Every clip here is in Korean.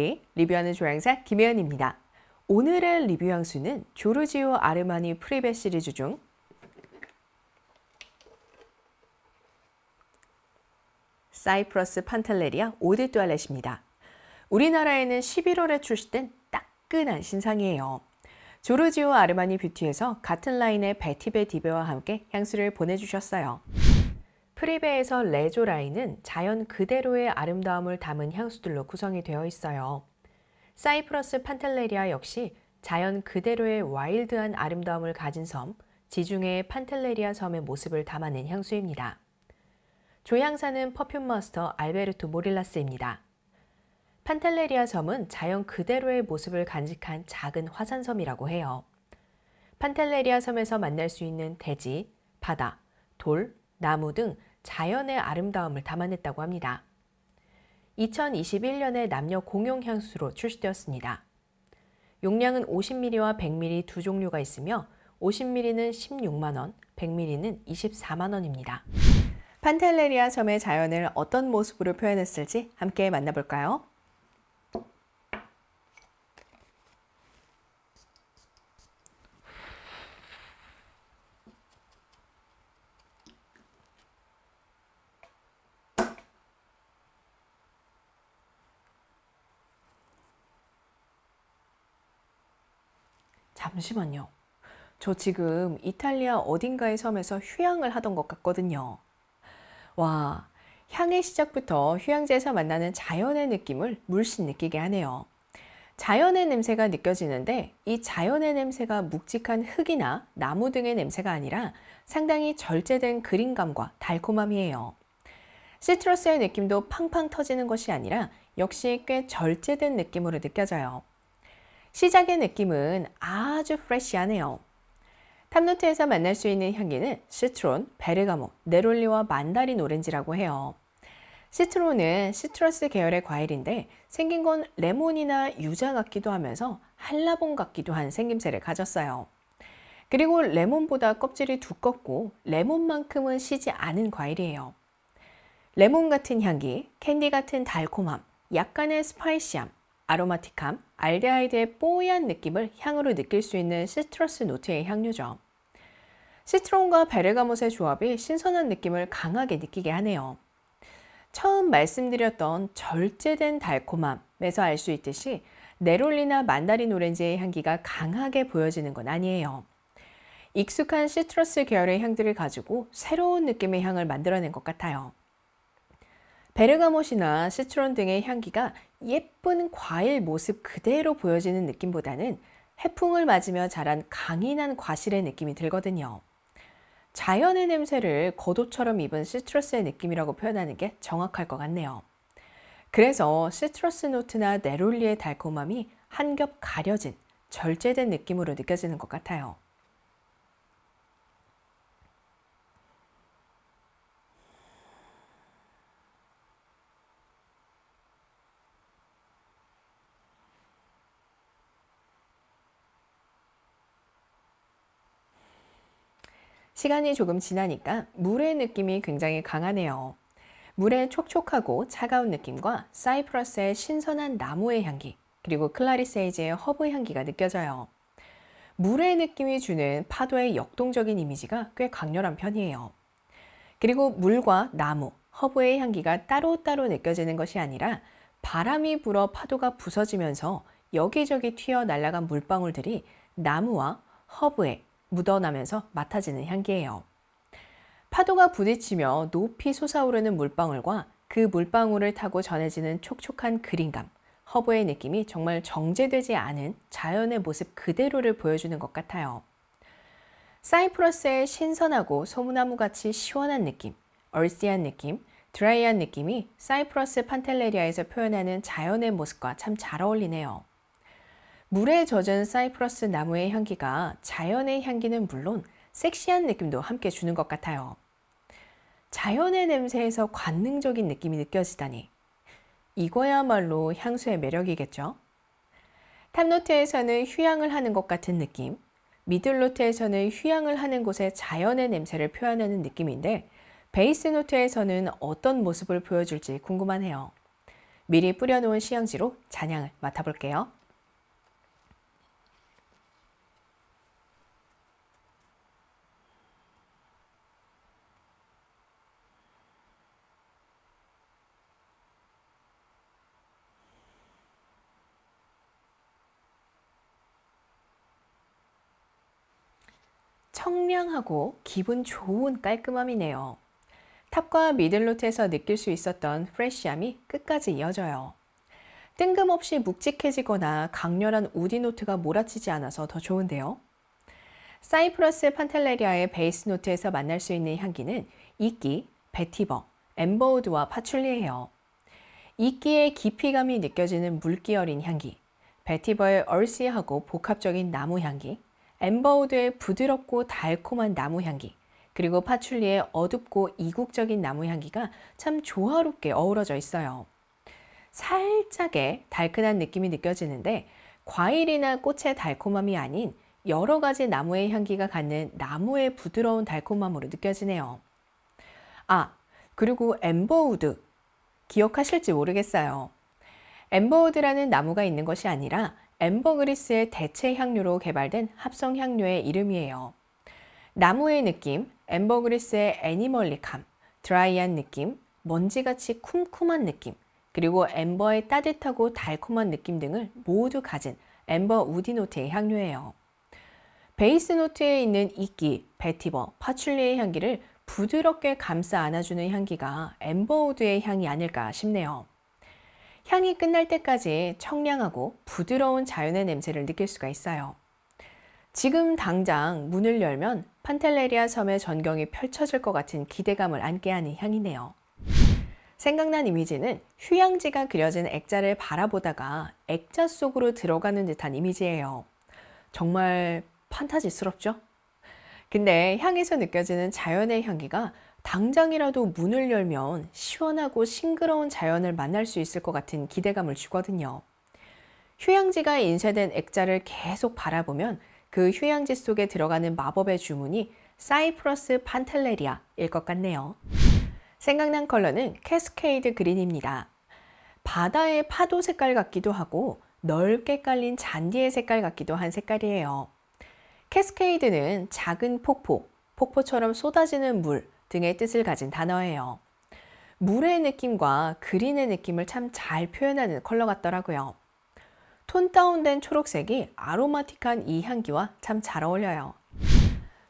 이기 네, 리뷰하는 조향사 김혜연입니다. 오늘의 리뷰 향수는 조르지오 아르마니 프리베 시리즈 중 사이프러스 판텔레리아 오드 뚜알렛입니다. 우리나라에는 11월에 출시된 따끈한 신상이에요. 조르지오 아르마니 뷰티에서 같은 라인의 베티베 디베와 함께 향수를 보내주셨어요. 프리베에서 레조 라인은 자연 그대로의 아름다움을 담은 향수들로 구성이 되어 있어요. 사이프러스 판텔레리아 역시 자연 그대로의 와일드한 아름다움을 가진 섬, 지중해의 판텔레리아 섬의 모습을 담아낸 향수입니다. 조향사는 퍼퓸 마스터 알베르토 모릴라스입니다. 판텔레리아 섬은 자연 그대로의 모습을 간직한 작은 화산섬이라고 해요. 판텔레리아 섬에서 만날 수 있는 대지, 바다, 돌, 나무 등 자연의 아름다움을 담아냈다고 합니다. 2021년에 남녀 공용 향수로 출시되었습니다. 용량은 50ml와 100ml 두 종류가 있으며 50ml는 16만원, 100ml는 24만원입니다. 판텔레리아 섬의 자연을 어떤 모습으로 표현했을지 함께 만나볼까요? 잠시만요. 저 지금 이탈리아 어딘가의 섬에서 휴양을 하던 것 같거든요. 와, 향의 시작부터 휴양지에서 만나는 자연의 느낌을 물씬 느끼게 하네요. 자연의 냄새가 느껴지는데 이 자연의 냄새가 묵직한 흙이나 나무 등의 냄새가 아니라 상당히 절제된 그림감과 달콤함이에요. 시트러스의 느낌도 팡팡 터지는 것이 아니라 역시 꽤 절제된 느낌으로 느껴져요. 시작의 느낌은 아주 프레쉬하네요. 탑노트에서 만날 수 있는 향기는 시트론, 베르가모, 네롤리와 만다린 오렌지라고 해요. 시트론은 시트러스 계열의 과일인데 생긴 건 레몬이나 유자 같기도 하면서 한라봉 같기도 한 생김새를 가졌어요. 그리고 레몬보다 껍질이 두껍고 레몬만큼은 쉬지 않은 과일이에요. 레몬 같은 향기, 캔디 같은 달콤함, 약간의 스파이시함, 아로마틱함, 알데하이드의 뽀얀 느낌을 향으로 느낄 수 있는 시트러스 노트의 향료죠. 시트론과 베르가못의 조합이 신선한 느낌을 강하게 느끼게 하네요. 처음 말씀드렸던 절제된 달콤함에서 알 수 있듯이 네롤리나 만다린 오렌지의 향기가 강하게 보여지는 건 아니에요. 익숙한 시트러스 계열의 향들을 가지고 새로운 느낌의 향을 만들어낸 것 같아요. 베르가못이나 시트론 등의 향기가 예쁜 과일 모습 그대로 보여지는 느낌보다는 해풍을 맞으며 자란 강인한 과실의 느낌이 들거든요. 자연의 냄새를 겉옷처럼 입은 시트러스의 느낌이라고 표현하는 게 정확할 것 같네요. 그래서 시트러스 노트나 네롤리의 달콤함이 한 겹 가려진, 절제된 느낌으로 느껴지는 것 같아요. 시간이 조금 지나니까 물의 느낌이 굉장히 강하네요. 물의 촉촉하고 차가운 느낌과 사이프러스의 신선한 나무의 향기, 그리고 클라리세이지의 허브 향기가 느껴져요. 물의 느낌이 주는 파도의 역동적인 이미지가 꽤 강렬한 편이에요. 그리고 물과 나무, 허브의 향기가 따로따로 느껴지는 것이 아니라 바람이 불어 파도가 부서지면서 여기저기 튀어 날아간 물방울들이 나무와 허브에 묻어나면서 맡아지는 향기예요. 파도가 부딪히며 높이 솟아오르는 물방울과 그 물방울을 타고 전해지는 촉촉한 그림감 허브의 느낌이 정말 정제되지 않은 자연의 모습 그대로를 보여주는 것 같아요. 사이프러스의 신선하고 소문나무같이 시원한 느낌, 얼씨한 느낌, 드라이한 느낌이 사이프러스 판텔레리아에서 표현하는 자연의 모습과 참 잘 어울리네요. 물에 젖은 사이프러스 나무의 향기가 자연의 향기는 물론 섹시한 느낌도 함께 주는 것 같아요. 자연의 냄새에서 관능적인 느낌이 느껴지다니. 이거야말로 향수의 매력이겠죠? 탑노트에서는 휴양을 하는 것 같은 느낌, 미들노트에서는 휴양을 하는 곳의 자연의 냄새를 표현하는 느낌인데 베이스노트에서는 어떤 모습을 보여줄지 궁금하네요. 미리 뿌려놓은 시향지로 잔향을 맡아볼게요. 청량하고 기분 좋은 깔끔함이네요. 탑과 미들노트에서 느낄 수 있었던 프레쉬함이 끝까지 이어져요. 뜬금없이 묵직해지거나 강렬한 우디노트가 몰아치지 않아서 더 좋은데요. 사이프러스 판텔레리아의 베이스 노트에서 만날 수 있는 향기는 이끼, 베티버, 엠버우드와 파출리예요. 이끼의 깊이감이 느껴지는 물기어린 향기, 베티버의 얼씨하고 복합적인 나무 향기, 엠버우드의 부드럽고 달콤한 나무 향기, 그리고 파출리의 어둡고 이국적인 나무 향기가 참 조화롭게 어우러져 있어요. 살짝의 달큰한 느낌이 느껴지는데 과일이나 꽃의 달콤함이 아닌 여러 가지 나무의 향기가 갖는 나무의 부드러운 달콤함으로 느껴지네요. 아, 그리고 엠버우드. 기억하실지 모르겠어요. 엠버우드라는 나무가 있는 것이 아니라 엠버그리스의 대체 향료로 개발된 합성 향료의 이름이에요. 나무의 느낌, 엠버그리스의 애니멀리함 드라이한 느낌, 먼지같이 쿰쿰한 느낌, 그리고 엠버의 따뜻하고 달콤한 느낌 등을 모두 가진 엠버 우디노트의 향료예요. 베이스 노트에 있는 이끼, 베티버, 파출리의 향기를 부드럽게 감싸 안아주는 향기가 엠버우드의 향이 아닐까 싶네요. 향이 끝날 때까지 청량하고 부드러운 자연의 냄새를 느낄 수가 있어요. 지금 당장 문을 열면 판텔레리아 섬의 전경이 펼쳐질 것 같은 기대감을 안게 하는 향이네요. 생각난 이미지는 휴양지가 그려진 액자를 바라보다가 액자 속으로 들어가는 듯한 이미지예요. 정말 판타지스럽죠? 근데 향에서 느껴지는 자연의 향기가 당장이라도 문을 열면 시원하고 싱그러운 자연을 만날 수 있을 것 같은 기대감을 주거든요. 휴양지가 인쇄된 액자를 계속 바라보면 그 휴양지 속에 들어가는 마법의 주문이 사이프러스 판텔레리아일 것 같네요. 생각난 컬러는 캐스케이드 그린입니다. 바다의 파도 색깔 같기도 하고 넓게 깔린 잔디의 색깔 같기도 한 색깔이에요. 캐스케이드는 작은 폭포, 폭포처럼 쏟아지는 물, 등의 뜻을 가진 단어예요. 물의 느낌과 그린의 느낌을 참 잘 표현하는 컬러 같더라고요. 톤 다운된 초록색이 아로마틱한 이 향기와 참 잘 어울려요.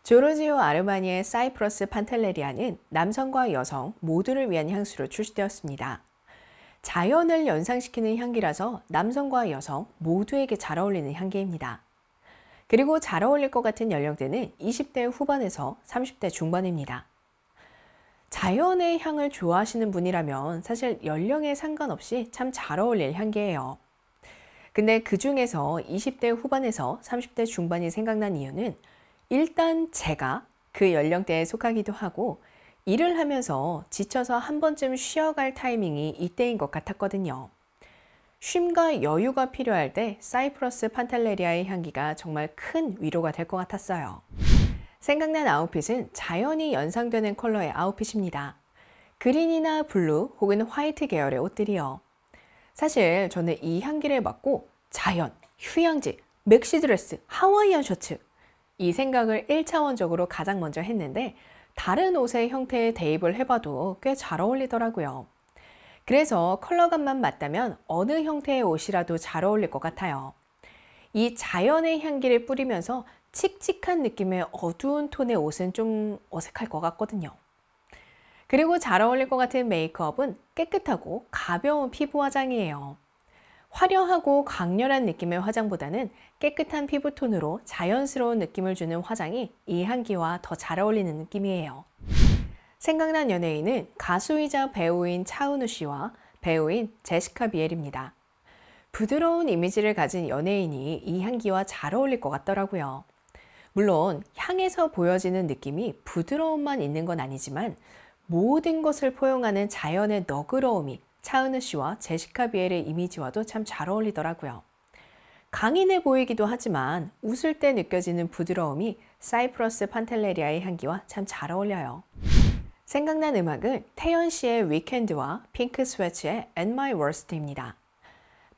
조르지오 아르마니의 사이프러스 판텔레리아는 남성과 여성 모두를 위한 향수로 출시되었습니다. 자연을 연상시키는 향기라서 남성과 여성 모두에게 잘 어울리는 향기입니다. 그리고 잘 어울릴 것 같은 연령대는 20대 후반에서 30대 중반입니다. 자연의 향을 좋아하시는 분이라면 사실 연령에 상관없이 참 잘 어울릴 향기예요. 근데 그 중에서 20대 후반에서 30대 중반이 생각난 이유는 일단 제가 그 연령대에 속하기도 하고 일을 하면서 지쳐서 한 번쯤 쉬어갈 타이밍이 이때인 것 같았거든요. 쉼과 여유가 필요할 때 사이프러스 판텔레리아의 향기가 정말 큰 위로가 될 것 같았어요. 생각난 아웃핏은 자연이 연상되는 컬러의 아웃핏입니다. 그린이나 블루 혹은 화이트 계열의 옷들이요. 사실 저는 이 향기를 맡고 자연, 휴양지, 맥시드레스, 하와이안 셔츠 이 생각을 1차원적으로 가장 먼저 했는데 다른 옷의 형태에 대입을 해봐도 꽤 잘 어울리더라고요. 그래서 컬러감만 맞다면 어느 형태의 옷이라도 잘 어울릴 것 같아요. 이 자연의 향기를 뿌리면서 칙칙한 느낌의 어두운 톤의 옷은 좀 어색할 것 같거든요. 그리고 잘 어울릴 것 같은 메이크업은 깨끗하고 가벼운 피부 화장이에요. 화려하고 강렬한 느낌의 화장보다는 깨끗한 피부 톤으로 자연스러운 느낌을 주는 화장이 이 향기와 더 잘 어울리는 느낌이에요. 생각난 연예인은 가수이자 배우인 차은우 씨와 배우인 제시카 비엘입니다. 부드러운 이미지를 가진 연예인이 이 향기와 잘 어울릴 것 같더라고요. 물론 향에서 보여지는 느낌이 부드러움만 있는 건 아니지만 모든 것을 포용하는 자연의 너그러움이 차은우 씨와 제시카 비엘의 이미지와도 참 잘 어울리더라고요. 강인해 보이기도 하지만 웃을 때 느껴지는 부드러움이 사이프러스 판텔레리아의 향기와 참 잘 어울려요. 생각난 음악은 태연 씨의 위켄드와 핑크 스웨츠의 And My Worst입니다.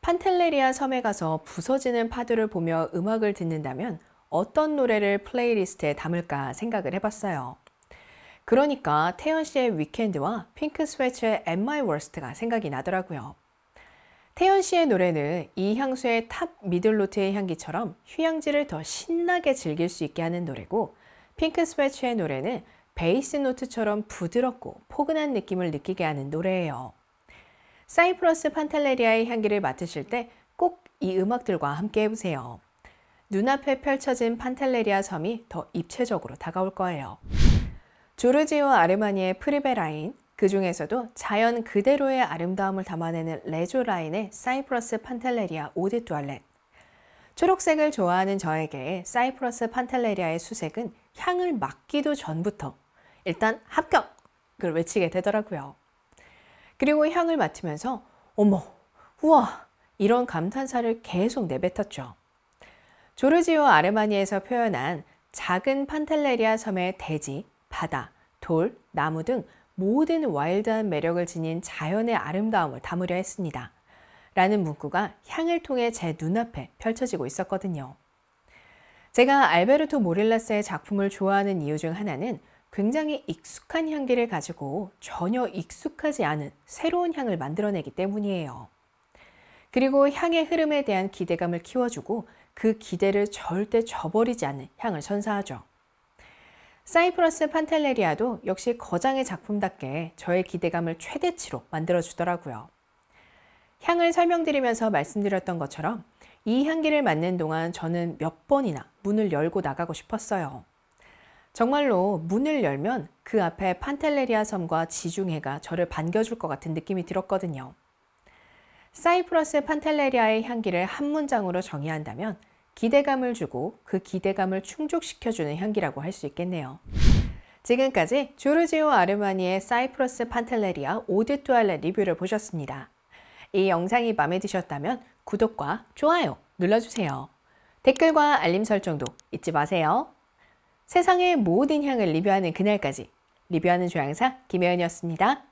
판텔레리아 섬에 가서 부서지는 파도를 보며 음악을 듣는다면 어떤 노래를 플레이리스트에 담을까 생각을 해봤어요. 그러니까 태연 씨의 위켄드와 핑크 스웨츠의 At My Worst가 생각이 나더라고요. 태연 씨의 노래는 이 향수의 탑 미들노트의 향기처럼 휴양지를 더 신나게 즐길 수 있게 하는 노래고 핑크 스웨츠의 노래는 베이스 노트처럼 부드럽고 포근한 느낌을 느끼게 하는 노래예요. 사이프러스 판텔레리아의 향기를 맡으실 때 꼭 이 음악들과 함께 해보세요. 눈앞에 펼쳐진 판텔레리아 섬이 더 입체적으로 다가올 거예요. 조르지오 아르마니의 프리베 라인, 그 중에서도 자연 그대로의 아름다움을 담아내는 레조 라인의 사이프러스 판텔레리아 오디 뚜알렛. 초록색을 좋아하는 저에게 사이프러스 판텔레리아의 수색은 향을 맡기도 전부터 일단 합격을 외치게 되더라고요. 그리고 향을 맡으면서 어머, 우와 이런 감탄사를 계속 내뱉었죠. 조르지오 아르마니에서 표현한 작은 판텔레리아 섬의 대지, 바다, 돌, 나무 등 모든 와일드한 매력을 지닌 자연의 아름다움을 담으려 했습니다. 라는 문구가 향을 통해 제 눈앞에 펼쳐지고 있었거든요. 제가 알베르토 모릴라스의 작품을 좋아하는 이유 중 하나는 굉장히 익숙한 향기를 가지고 전혀 익숙하지 않은 새로운 향을 만들어내기 때문이에요. 그리고 향의 흐름에 대한 기대감을 키워주고 그 기대를 절대 저버리지 않는 향을 선사하죠. 사이프러스 판텔레리아도 역시 거장의 작품답게 저의 기대감을 최대치로 만들어주더라고요. 향을 설명드리면서 말씀드렸던 것처럼 이 향기를 맡는 동안 저는 몇 번이나 문을 열고 나가고 싶었어요. 정말로 문을 열면 그 앞에 판텔레리아 섬과 지중해가 저를 반겨줄 것 같은 느낌이 들었거든요. 사이프러스 판텔레리아의 향기를 한 문장으로 정의한다면 기대감을 주고 그 기대감을 충족시켜주는 향기라고 할 수 있겠네요. 지금까지 조르지오 아르마니의 사이프러스 판텔레리아 오드 투알렛 리뷰를 보셨습니다. 이 영상이 마음에 드셨다면 구독과 좋아요 눌러주세요. 댓글과 알림 설정도 잊지 마세요. 세상의 모든 향을 리뷰하는 그날까지 리뷰하는 조향사 김혜연이었습니다.